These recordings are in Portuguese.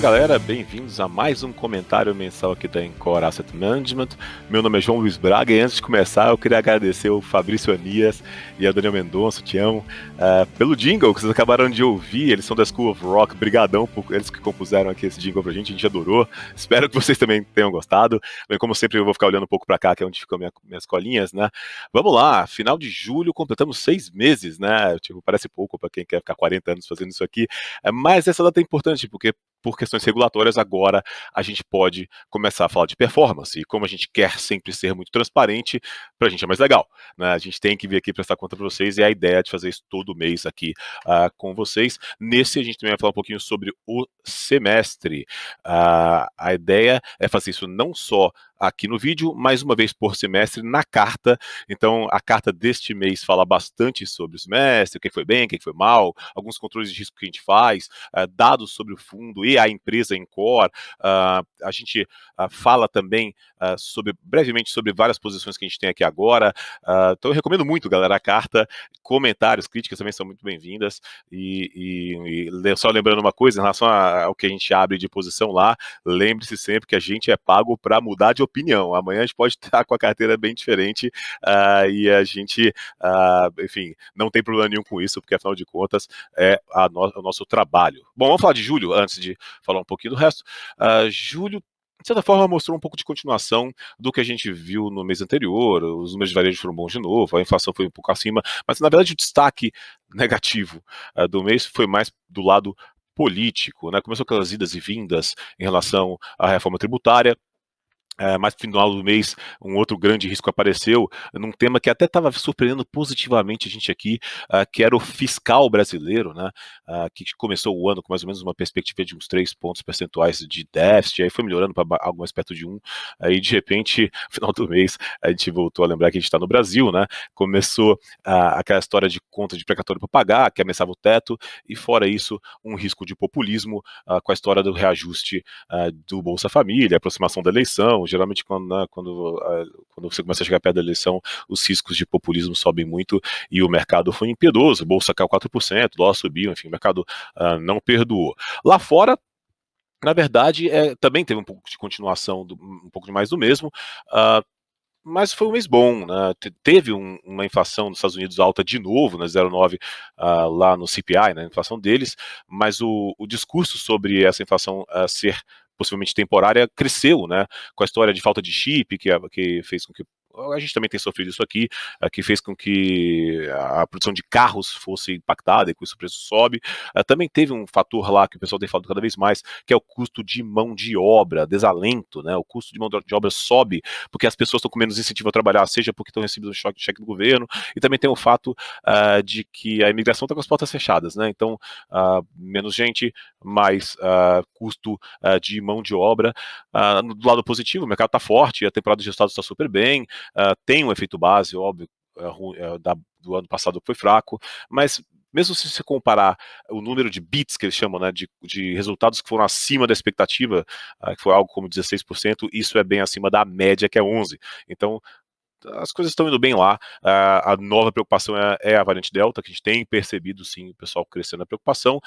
Olá, galera, bem-vindos a mais um comentário mensal aqui da Encore Asset Management. Meu nome é João Luiz Braga e antes de começar, eu queria agradecer o Fabrício Anias e a Daniel Mendonça, te uh, pelo jingle que vocês acabaram de ouvir. Eles são da School of Rock, brigadão por eles que compuseram aqui esse jingle pra gente, a gente adorou. Espero que vocês também tenham gostado. Bem, como sempre, eu vou ficar olhando um pouco para cá, que é onde ficam minha, minhas colinhas, né? Vamos lá, final de julho, completamos seis meses, né? Tipo, parece pouco para quem quer ficar 40 anos fazendo isso aqui, mas essa data é importante porque por questões regulatórias, agora a gente pode começar a falar de performance. E como a gente quer sempre ser muito transparente, para a gente é mais legal. Né? A gente tem que vir aqui prestar conta para vocês e a ideia é de fazer isso todo mês aqui uh, com vocês. Nesse, a gente também vai falar um pouquinho sobre o semestre. Uh, a ideia é fazer isso não só aqui no vídeo, mais uma vez por semestre, na carta. Então, a carta deste mês fala bastante sobre o semestre, o que foi bem, o que foi mal, alguns controles de risco que a gente faz, ah, dados sobre o fundo a empresa em core. Uh, ah, a gente uh, fala também uh, sobre brevemente sobre várias posições que a gente tem aqui agora. então eu recomendo muito, galera, a carta. Comentários, críticas também são muito bem-vindas. E, e, e, só lembrando uma coisa em relação ao que a gente abre de posição lá, lembre-se sempre que a gente é pago para mudar de opinião. Amanhã a gente pode estar com a carteira bem diferente e a gente, enfim, não tem problema nenhum com isso, porque afinal de contas é no o nosso trabalho. Bom, vamos falar de julho antes de falar um pouquinho do resto. Uh, julho de certa forma, mostrou um pouco de continuação do que a gente viu no mês anterior. Os números de varejo foram bons de novo, a inflação foi um pouco acima, mas na verdade o destaque negativo uh, do mês foi mais do lado político. Né? Começou aquelas idas e vindas em relação à reforma tributária. É, mas no final do mês, um outro grande risco apareceu num tema que até estava surpreendendo positivamente a gente aqui, uh, que era o fiscal brasileiro, né? Uh, que começou o ano com mais ou menos uma perspectiva de uns 3 pontos percentuais de déficit, aí foi melhorando para algo mais perto de 1, um, aí de repente, no final do mês, a gente voltou a lembrar que a gente está no Brasil, né? Começou uh, aquela história de conta de precatório para pagar, que ameaçava o teto, e fora isso, um risco de populismo com a história do reajuste do Bolsa Família, aproximação da eleição geralmente quando, né, quando, a, eh, quando você começa a chegar perto da eleição, os riscos de populismo sobem muito e o mercado foi impiedoso, bolsa caiu 4%, dólar subiu, enfim, o mercado uh, não perdoou. Lá fora, na verdade, é, também teve um pouco de continuação, do, um pouco de mais do mesmo. Uh, mas foi um mês bom, né? teve um, uma inflação nos Estados Unidos alta de novo, na né, 0,9 uh, ah, lá no CPI, na né, inflação deles, mas o, o, discurso sobre essa inflação uh, ser possivelmente temporária, cresceu, né? Com a história de falta de chip, que, que fez com que a gente também tem sofrido isso aqui, eh, que fez com que a produção de carros fosse impactada e com isso o preço sobe. Eh, também teve um fator lá que o pessoal tem falado cada vez mais, que é o custo de mão de obra, desalento, né? O custo de mão de obra sobe porque as pessoas estão com menos incentivo a trabalhar, seja porque estão recebendo um choque, cheque do governo, e também tem o fato uh, de que a imigração está com as portas fechadas, né? Então, uh, menos gente, mais uh, custo de mão de obra. do ah, lado positivo, o mercado está forte, a temporada de resultados está super bem, ah, tem um efeito base, óbvio, é é, da, do ano passado foi fraco, mas mesmo se você comparar o número de bits que eles chamam, né, de, de resultados que foram acima da expectativa, uh, que foi algo como 16%, isso é bem acima da média, que é 11%. Então, as coisas estão indo bem lá. Ah, a nova preocupação é, é, a variante Delta, que a gente tem percebido sim o pessoal crescendo a preocupação.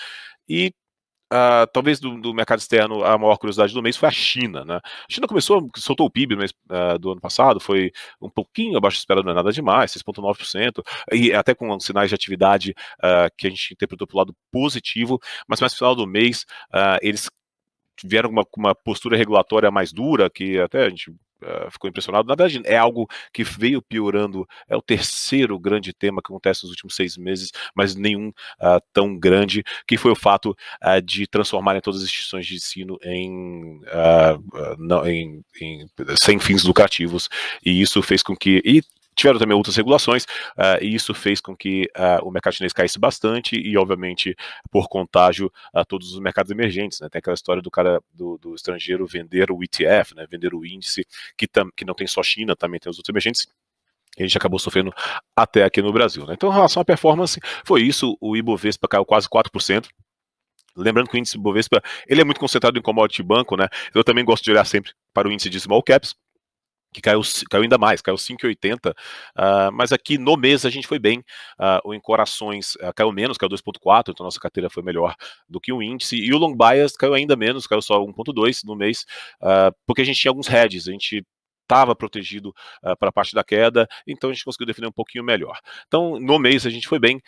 E Uh, talvez do, do, mercado externo a maior curiosidade do mês foi a China, né? A China começou, soltou o PIB no mês, uh, do ano passado, foi um pouquinho abaixo da esperada, não é nada demais, 6,9%, e até com sinais de atividade uh, que a gente interpretou pelo lado positivo, mas mais no final do mês eh, eles tiveram uma, uma postura regulatória mais dura, que até a gente eh, ficou impressionado. Na verdade, é algo que veio piorando. É o terceiro grande tema que acontece nos últimos seis meses, mas nenhum uh, tão grande, que foi o fato uh, de transformarem todas as instituições de ensino em, ah, não, em, em sem fins lucrativos. E isso fez com que. E Tiveram também outras regulações, uh, e isso fez com que uh, o mercado chinês caísse bastante, e obviamente, por contágio, a todos os mercados emergentes. Né? Tem aquela história do cara do, do estrangeiro vender o ETF, né? vender o índice, que, tam, que não tem só China, também tem os outros emergentes a gente acabou sofrendo até aqui no Brasil. Né? Então, em relação à performance, foi isso. O Ibovespa caiu quase 4%. Lembrando que o índice Bovespa ele é muito concentrado em commodity banco, né? Eu também gosto de olhar sempre para o índice de small caps, que caiu, caiu ainda mais, caiu 5,80, uh, ah, mas aqui no mês a gente foi bem, uh, o em corações uh, ah, caiu menos, caiu 2,4, então nossa carteira foi melhor do que o índice, e o long bias caiu ainda menos, caiu só 1,2 no mês, uh, porque a gente tinha alguns hedges, a gente estava protegido uh, para a parte da queda, então a gente conseguiu defender um pouquinho melhor. Então, no mês a gente foi bem,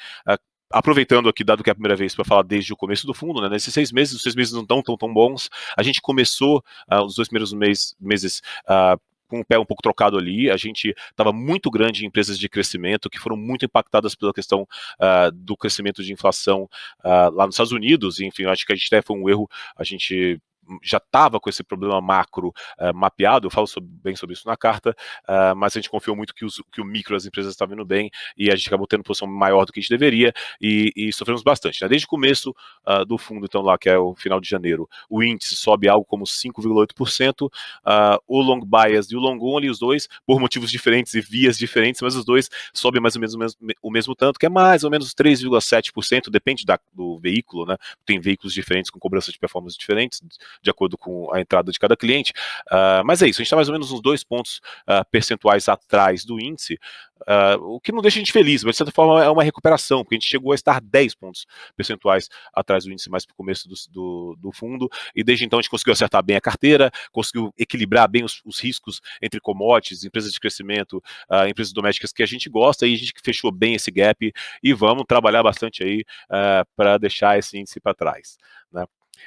aproveitando aqui, dado que é a primeira vez para falar desde o começo do fundo, né, nesses seis meses, os seis meses não estão tão, tão bons, a gente começou uh, os dois primeiros mês, meses uh, com o pé um pouco trocado ali. A gente estava muito grande em empresas de crescimento que foram muito impactadas pela questão uh, do crescimento de inflação uh, lá nos Estados Unidos. enfim, acho que a gente até foi um erro a gente já estava com esse problema macro uh, mapeado, eu falo sobre, bem sobre isso na carta, uh, mas a gente confiou muito que, os, que o micro, as empresas estavam indo bem, e a gente acabou tendo posição maior do que a gente deveria, e, e sofremos bastante. Né? Desde o começo uh, do fundo, então lá, que é o final de janeiro, o índice sobe algo como 5,8%, ah, o long bias e o long only, os dois, por motivos diferentes e vias diferentes, mas os dois sobem mais ou menos o mesmo, o mesmo tanto, que é mais ou menos 3,7%, depende da, do veículo, né? tem veículos diferentes com cobranças de performance diferentes, de acordo com a entrada de cada cliente. Uh, mas é isso, a gente está mais ou menos uns dois pontos uh, percentuais atrás do índice, uh, o que não deixa a gente feliz, mas de certa forma é uma recuperação, porque a gente chegou a estar 10 pontos percentuais atrás do índice mais para o começo do, do, do, fundo, e desde então a gente conseguiu acertar bem a carteira, conseguiu equilibrar bem os, os riscos entre commodities, empresas de crescimento, empresas domésticas que a gente gosta, e a gente fechou bem esse gap e vamos trabalhar bastante aí para deixar esse índice para trás. Né?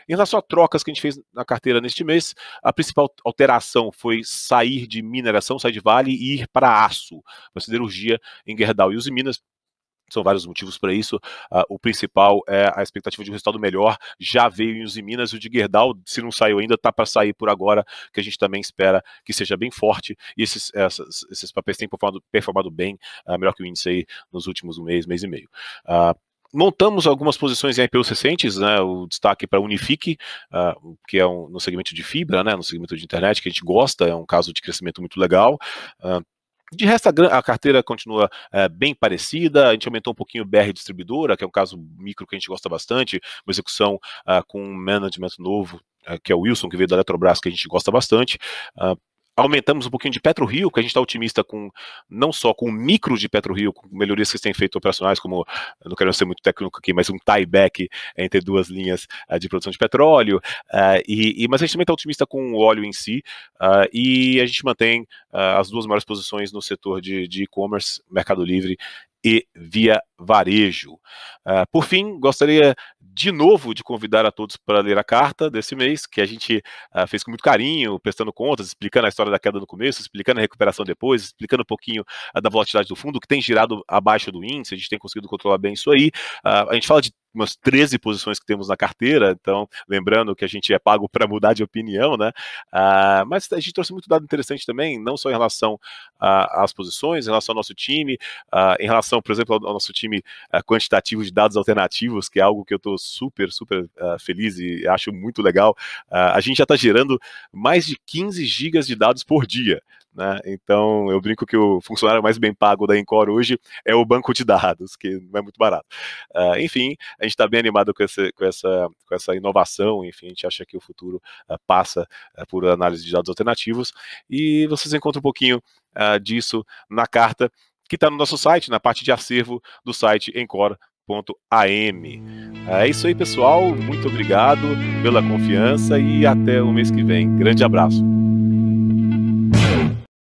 Em relação a trocas que a gente fez na carteira neste mês, a principal alteração foi sair de mineração, sair de vale e ir para aço, para siderurgia em Gerdau e os Minas. São vários motivos para isso. Uh, o principal é a expectativa de um resultado melhor. Já veio em Uzi Minas, o de Gerdau, se não saiu ainda, está para sair por agora, que a gente também espera que seja bem forte. E esses, essas, esses papéis têm performado, performado bem, uh, melhor que o índice aí nos últimos mês, mês e meio. Uh, montamos algumas posições em IPUs recentes, né, o destaque para a Unifique, uh, que é um, no segmento de fibra, né, no segmento de internet, que a gente gosta, é um caso de crescimento muito legal. Uh, de resto, a, carteira continua é, bem parecida. A gente aumentou um pouquinho o BR Distribuidora, que é um caso micro que a gente gosta bastante, uma execução ah, com um management novo, eh, que é o Wilson, que veio da Eletrobras, que a gente gosta bastante aumentamos um pouquinho de PetroRio, que a gente está otimista com não só com o micro de PetroRio, com melhorias que têm feito operacionais, como não quero ser muito técnico aqui, mas um tie-back é, entre duas linhas uh, de produção de petróleo, uh, e, e, mas a gente também está otimista com o óleo em si, uh, e a gente mantém as duas maiores posições no setor de e-commerce, Mercado Livre e via varejo. por fim, gostaria de novo de convidar a todos para ler a carta desse mês, que a gente uh, fez com muito carinho, prestando contas, explicando a história da queda no começo, explicando a recuperação depois, explicando um pouquinho uh, da volatilidade do fundo, que tem girado abaixo do índice, a gente tem conseguido controlar bem isso aí. Uh, a gente fala de umas 13 posições que temos na carteira, então, lembrando que a gente é pago para mudar de opinião, né? Ah, mas a gente trouxe muito dado interessante também, não só em relação ah, às posições, em relação ao nosso time, ah, em relação, por exemplo, ao, nosso time ah, quantitativo de dados alternativos, que é algo que eu estou super, super ah, feliz e acho muito legal. Ah, a gente já está gerando mais de 15 gigas de dados por dia. Né? Então, eu brinco que o funcionário mais bem pago da Encore hoje é o banco de dados, que não é muito barato. Uh, enfim, a gente está bem animado com, esse, com, essa, com essa inovação, enfim, a gente acha que o futuro uh, passa uh, por análise de dados alternativos, e vocês encontram um pouquinho disso na carta que está no nosso site, na parte de acervo do site encore.am. É isso aí, pessoal. Muito obrigado pela confiança e até o mês que vem. Grande abraço.